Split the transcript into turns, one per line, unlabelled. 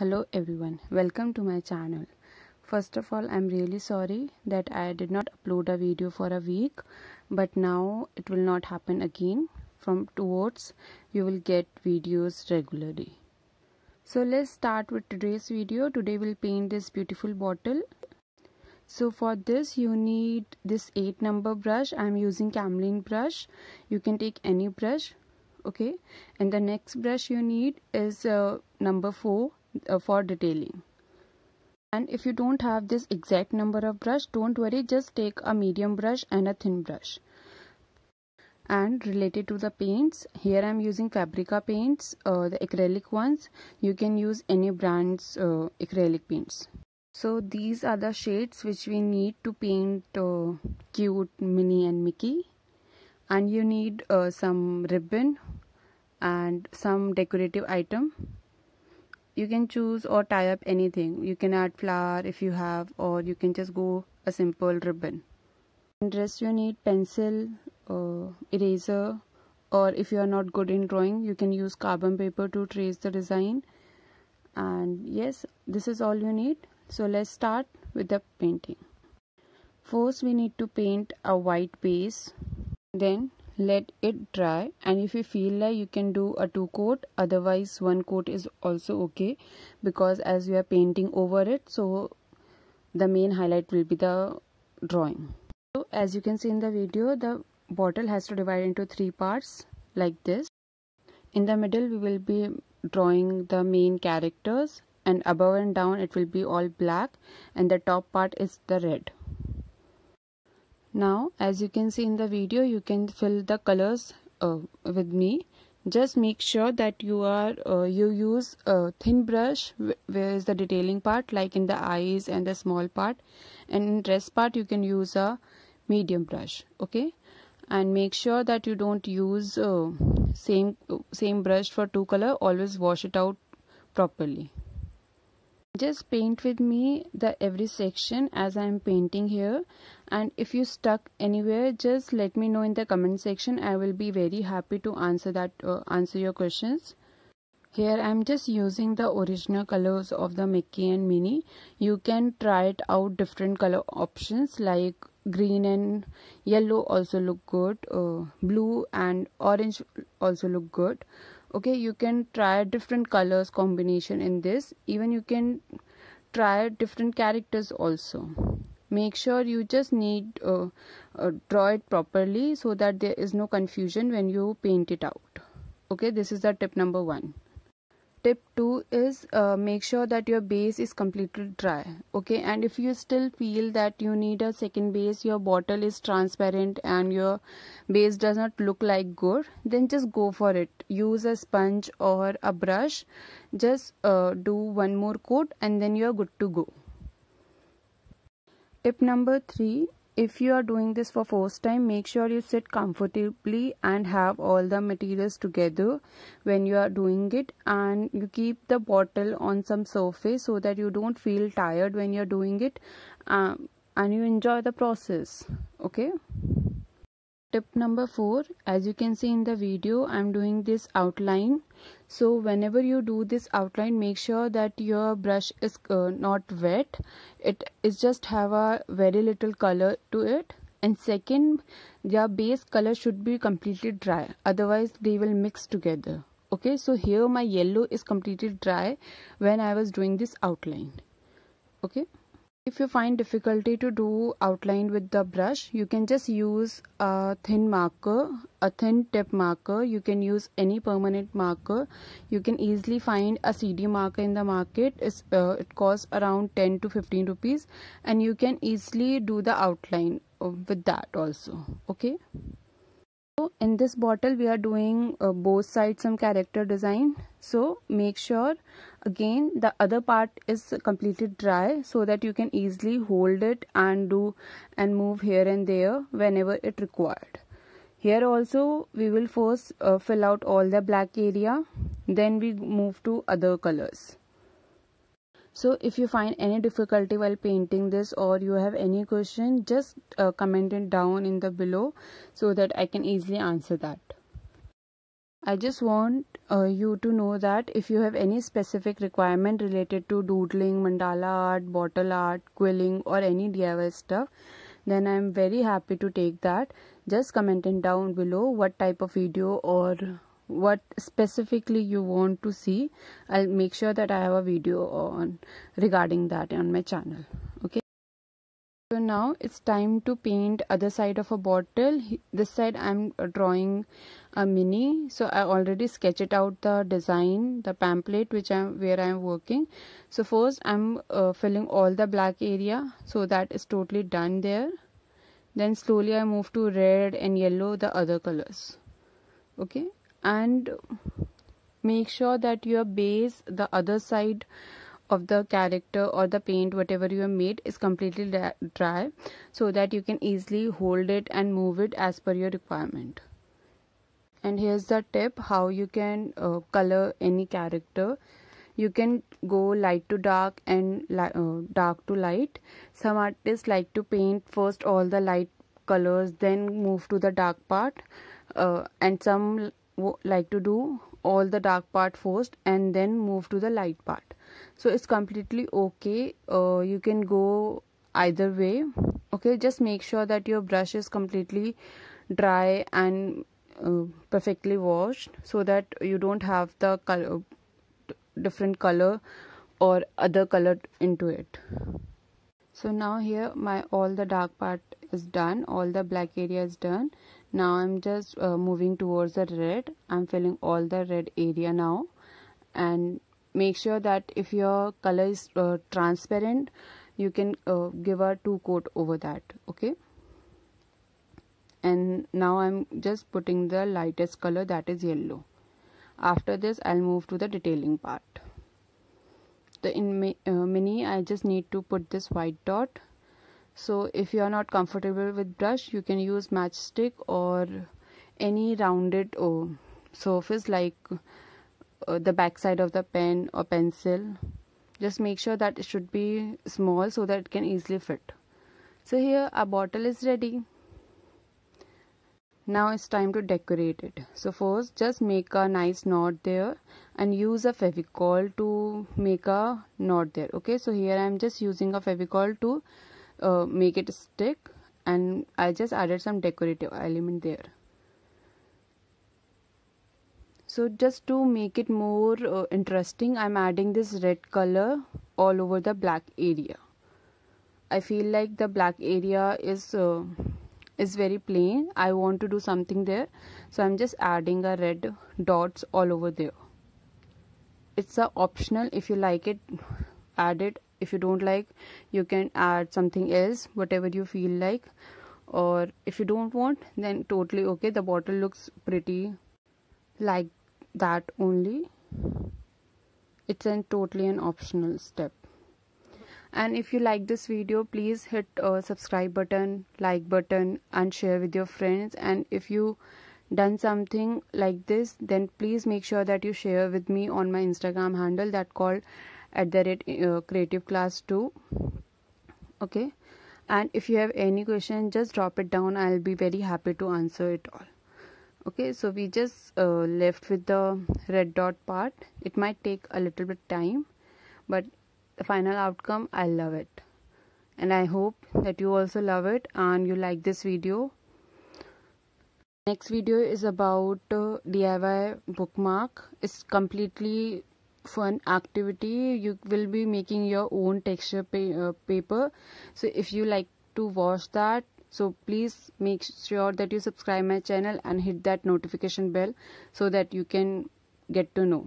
Hello everyone, welcome to my channel. First of all, I'm really sorry that I did not upload a video for a week, but now it will not happen again. From towards, you will get videos regularly. So let's start with today's video. Today we'll paint this beautiful bottle. So for this, you need this 8 number brush. I'm using camelin brush. You can take any brush. Okay. And the next brush you need is uh, number 4 uh, for detailing and if you don't have this exact number of brush don't worry just take a medium brush and a thin brush and related to the paints here i'm using fabrica paints uh, the acrylic ones you can use any brands uh, acrylic paints so these are the shades which we need to paint uh, cute minnie and mickey and you need uh, some ribbon and some decorative item you can choose or tie up anything you can add flower if you have or you can just go a simple ribbon in dress you need pencil uh, eraser or if you are not good in drawing you can use carbon paper to trace the design and yes this is all you need so let's start with the painting first we need to paint a white base then let it dry and if you feel like you can do a two coat otherwise one coat is also okay because as you are painting over it so the main highlight will be the drawing so as you can see in the video the bottle has to divide into three parts like this in the middle we will be drawing the main characters and above and down it will be all black and the top part is the red now as you can see in the video you can fill the colors uh, with me. Just make sure that you are uh, you use a thin brush where is the detailing part like in the eyes and the small part and in dress part you can use a medium brush okay and make sure that you don't use uh, same same brush for two color always wash it out properly just paint with me the every section as i am painting here and if you stuck anywhere just let me know in the comment section i will be very happy to answer that uh, answer your questions here i am just using the original colors of the mickey and minnie you can try it out different color options like green and yellow also look good uh, blue and orange also look good okay you can try different colors combination in this even you can try different characters also make sure you just need uh, uh, draw it properly so that there is no confusion when you paint it out okay this is the tip number one tip two is uh, make sure that your base is completely dry okay and if you still feel that you need a second base your bottle is transparent and your base does not look like good then just go for it use a sponge or a brush just uh, do one more coat and then you are good to go Tip number 3 if you are doing this for first time make sure you sit comfortably and have all the materials together when you are doing it and you keep the bottle on some surface so that you don't feel tired when you're doing it um, and you enjoy the process okay Tip number 4 as you can see in the video I am doing this outline so whenever you do this outline make sure that your brush is uh, not wet it is just have a very little color to it and second your base color should be completely dry otherwise they will mix together okay so here my yellow is completely dry when I was doing this outline okay if you find difficulty to do outline with the brush, you can just use a thin marker, a thin tip marker. You can use any permanent marker. You can easily find a CD marker in the market. Uh, it costs around 10 to 15 rupees and you can easily do the outline uh, with that also. Okay. So in this bottle we are doing uh, both sides some character design so make sure again the other part is completed dry so that you can easily hold it and do and move here and there whenever it required here also we will first uh, fill out all the black area then we move to other colors so if you find any difficulty while painting this or you have any question just uh, comment it down in the below so that i can easily answer that I just want uh, you to know that if you have any specific requirement related to doodling, mandala art, bottle art, quilling or any DIY stuff, then I am very happy to take that. Just comment it down below what type of video or what specifically you want to see i'll make sure that i have a video on regarding that on my channel okay so now it's time to paint other side of a bottle this side i'm drawing a mini so i already sketched it out the design the pamphlet which i'm where i'm working so first i'm uh, filling all the black area so that is totally done there then slowly i move to red and yellow the other colors okay and make sure that your base the other side of the character or the paint whatever you have made is completely dry so that you can easily hold it and move it as per your requirement and here's the tip how you can uh, color any character you can go light to dark and uh, dark to light some artists like to paint first all the light colors then move to the dark part uh, and some like to do all the dark part first and then move to the light part so it's completely okay uh, you can go either way okay just make sure that your brush is completely dry and uh, perfectly washed so that you don't have the color, uh, different color or other color into it so now here my all the dark part is done all the black area is done now i'm just uh, moving towards the red i'm filling all the red area now and make sure that if your color is uh, transparent you can uh, give a two coat over that okay and now i'm just putting the lightest color that is yellow after this i'll move to the detailing part the in uh, mini i just need to put this white dot so if you are not comfortable with brush you can use matchstick or any rounded oh, surface like uh, the backside of the pen or pencil just make sure that it should be small so that it can easily fit so here our bottle is ready now it's time to decorate it so first just make a nice knot there and use a fevicol to make a knot there okay so here i'm just using a fevicol to uh, make it stick and I just added some decorative element there so just to make it more uh, interesting I'm adding this red color all over the black area I feel like the black area is uh, is very plain I want to do something there so I'm just adding a red dots all over there it's a optional if you like it add it if you don't like you can add something else whatever you feel like or if you don't want then totally okay the bottle looks pretty like that only it's an totally an optional step and if you like this video please hit uh, subscribe button like button and share with your friends and if you done something like this then please make sure that you share with me on my instagram handle that called at the rate uh, creative class 2 okay and if you have any question just drop it down i'll be very happy to answer it all okay so we just uh, left with the red dot part it might take a little bit time but the final outcome i love it and i hope that you also love it and you like this video next video is about uh, diy bookmark it's completely fun activity you will be making your own texture pa uh, paper so if you like to watch that so please make sure that you subscribe my channel and hit that notification bell so that you can get to know